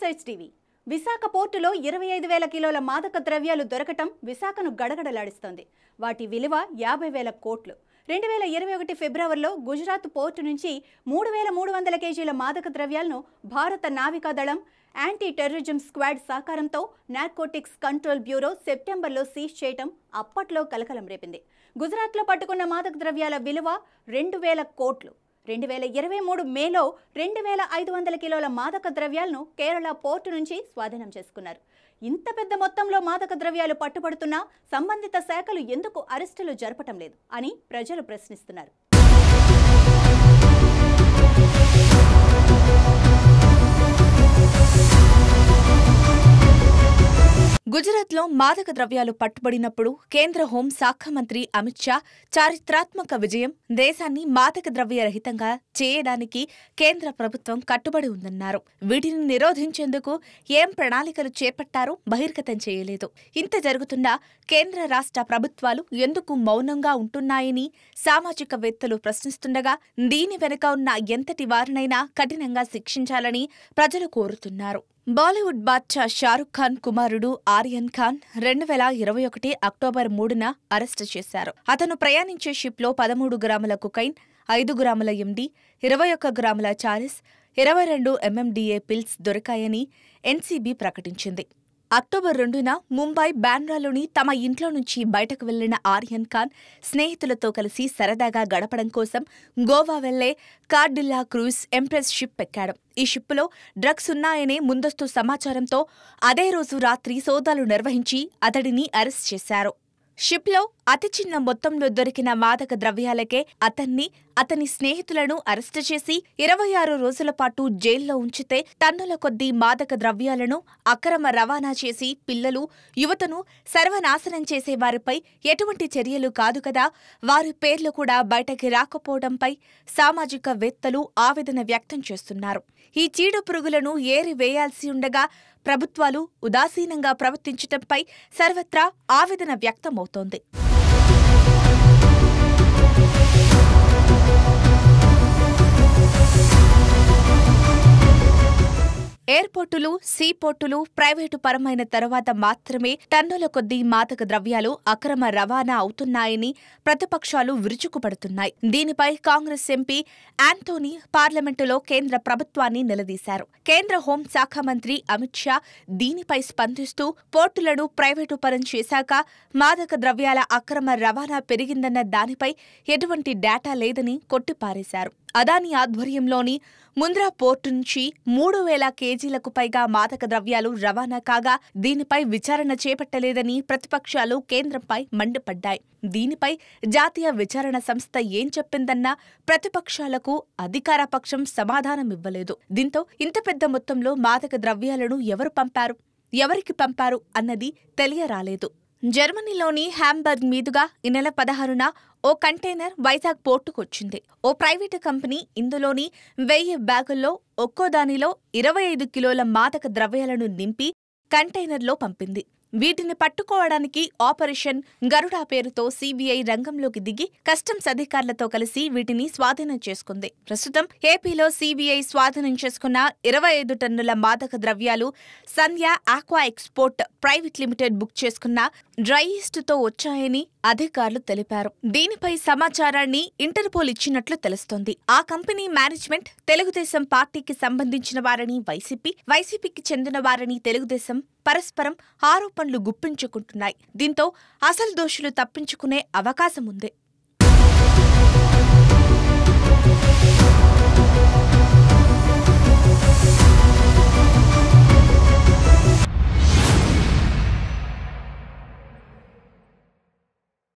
sites TV Visakha పోర్టులో ఇరవై ఐదు వేల కిలోల మాదక ద్రవ్యాలు దొరకటం విశాఖను గడగడలాడిస్తోంది వాటి విలువ యాభై వేల కోట్లు రెండు వేల ఇరవై ఒకటి ఫిబ్రవరిలో గుజరాత్ పోర్టు నుంచి మూడు వేల మూడు వందల కేజీల మాదక ద్రవ్యాలను భారత నావికాదళం యాంటీ టెర్రరిజం స్క్వాడ్ సహకారంతో నార్కోటిక్స్ కంట్రోల్ బ్యూరో సెప్టెంబర్లో సీజ్ చేయటం అప్పట్లో కలకలం రేపింది గుజరాత్లో పట్టుకున్న మాదక ద్రవ్యాల విలువ రెండు వేల కోట్లు రెండు వేల ఇరవై మూడు మేలో రెండు వేల ఐదు వందల కిలోల మాదక ద్రవ్యాలను కేరళ పోర్టు నుంచి స్వాధీనం చేసుకున్నారు ఇంత పెద్ద మొత్తంలో మాదక ద్రవ్యాలు పట్టుబడుతున్నా సంబంధిత శాఖలు ఎందుకు అరెస్టులు జరపటం లేదు అని ప్రజలు ప్రశ్నిస్తున్నారు భారత్లో మాదక ద్రవ్యాలు పట్టుబడినప్పుడు కేంద్ర హోం శాఖ మంత్రి అమిత్ షా చారిత్రాత్మక విజయం దేశాన్ని మాదక ద్రవ్య రహితంగా చేయడానికి కేంద్ర ప్రభుత్వం కట్టుబడి ఉందన్నారు వీటిని నిరోధించేందుకు ఏం ప్రణాళికలు చేపట్టారో బహిర్గతం చేయలేదు ఇంత జరుగుతున్నా కేంద్ర రాష్ట్ర ప్రభుత్వాలు ఎందుకు మౌనంగా ఉంటున్నాయని సామాజికవేత్తలు ప్రశ్నిస్తుండగా దీని వెనుక ఉన్న ఎంతటి వారినైనా కఠినంగా శిక్షించాలని ప్రజలు కోరుతున్నారు బాలీవుడ్ బాద్షా షారుఖ్ ఖాన్ కుమారుడు ఆర్యన్ ఖాన్ రెండు వేల ఇరవై ఒకటి అక్టోబర్ మూడున అరెస్టు చేశారు అతను ప్రయాణించే షిప్లో పదమూడు గ్రాముల కుకైన్ ఐదు గ్రాముల ఎండి ఇరవై ఒక్క గ్రాముల చారిస్ ఇరవై రెండు ఎంఎండిఏ పిల్స్ దొరికాయని ఎన్సీబీ ప్రకటించింది అక్టోబర్ రెండున ముంబై బ్యాండ్రాలోని తమ ఇంట్లో నుంచి బయటకు వెళ్లిన ఆర్యన్ ఖాన్ స్నేహితులతో కలిసి సరదాగా గడపడం కోసం గోవా వెళ్లే కార్డిల్లా క్రూజ్ ఎంప్రెస్ షిప్ ఎక్కాడు ఈ షిప్పులో డ్రగ్స్ ఉన్నాయనే ముందస్తు సమాచారంతో అదే రోజు రాత్రి సోదాలు నిర్వహించి అతడిని అరెస్ట్ చేశారు షిప్లో అతి చిన్న మొత్తంలో దొరికిన మాదక ద్రవ్యాలకే అతన్ని అతని స్నేహితులను అరెస్టు చేసి ఇరవై ఆరు రోజుల పాటు జైల్లో ఉంచితే టన్నుల కొద్దీ మాదక ద్రవ్యాలను అక్రమ రవాణా చేసి పిల్లలు యువతను సర్వనాశనం చేసేవారిపై ఎటువంటి చర్యలు కాదు కదా వారి పేర్లు కూడా బయటకి రాకపోవడంపై సామాజిక వేత్తలు ఆవేదన వ్యక్తం చేస్తున్నారు ఈ చీడు పురుగులను ఏరి వేయాల్సి ఉండగా ప్రభుత్వాలు ఉదాసీనంగా ప్రవర్తించటంపై సర్వత్రా ఆవేదన వ్యక్తమవుతోంది ఎయిర్పోర్టులు పోర్టులు ప్రైవేటు పరమైన తర్వాత మాత్రమే టన్నుల కొద్దీ మాదక ద్రవ్యాలు అక్రమ రవాణా అవుతున్నాయని ప్రతిపక్షాలు విరుచుకుపడుతున్నాయి దీనిపై కాంగ్రెస్ ఎంపీ యాంటోనీ పార్లమెంటులో కేంద్ర ప్రభుత్వాన్ని నిలదీశారు కేంద్ర హోంశాఖ మంత్రి అమిత్ షా దీనిపై స్పందిస్తూ పోర్టులను ప్రైవేటు పరం చేశాక మాదక ద్రవ్యాల అక్రమ రవాణా పెరిగిందన్న దానిపై ఎటువంటి డేటా లేదని కొట్టిపారేశారు అదాని ఆధ్వర్యంలోని ముంద్రా పోర్టు నుంచి మూడు వేల కేజీలకు పైగా మాదక ద్రవ్యాలు రవాణా కాగా దీనిపై విచారణ చేపట్టలేదని ప్రతిపక్షాలు కేంద్రంపై మండిపడ్డాయి దీనిపై జాతీయ విచారణ సంస్థ ఏం చెప్పిందన్నా ప్రతిపక్షాలకు అధికార పక్షం సమాధానమివ్వలేదు దీంతో ఇంత పెద్ద మొత్తంలో మాదక ద్రవ్యాలను ఎవరు పంపారు ఎవరికి పంపారు అన్నది తెలియరాలేదు జర్మనీలోని హ్యాంబర్గ్ మీదుగా ఈ నెల పదహారున ఓ కంటైనర్ వైజాగ్ పోర్టుకొచ్చింది ఓ ప్రైవేటు కంపెనీ ఇందులోని వెయ్యి బ్యాగుల్లో ఒక్కో దానిలో ఇరవై ఐదు కిలోల మాదక ద్రవ్యాలను నింపి కంటైనర్లో పంపింది వీటిని పట్టుకోవడానికి ఆపరేషన్ గరుడా పేరుతో సీబీఐ రంగంలోకి దిగి కస్టమ్స్ అధికారులతో కలిసి వీటిని స్వాధీనం చేసుకుంది ప్రస్తుతం ఏపీలో సీబీఐ స్వాధీనం చేసుకున్న ఇరవై ఐదు టన్నుల మాదక ద్రవ్యాలు Sandhya aqua export private limited book చేసుకున్న డ్రై వచ్చాయని అధికారులు తెలిపారు దీనిపై సమాచారాన్ని ఇంటర్పోల్ ఇచ్చినట్లు తెలుస్తోంది ఆ కంపెనీ మేనేజ్మెంట్ తెలుగుదేశం పార్టీకి సంబంధించిన వారని వైసీపీ వైసీపీకి చెందిన వారని తెలుగుదేశం పరస్పరం ఆరోపణలు గుప్పించుకుంటున్నాయి దీంతో అసలు దోషులు తప్పించుకునే అవకాశముందే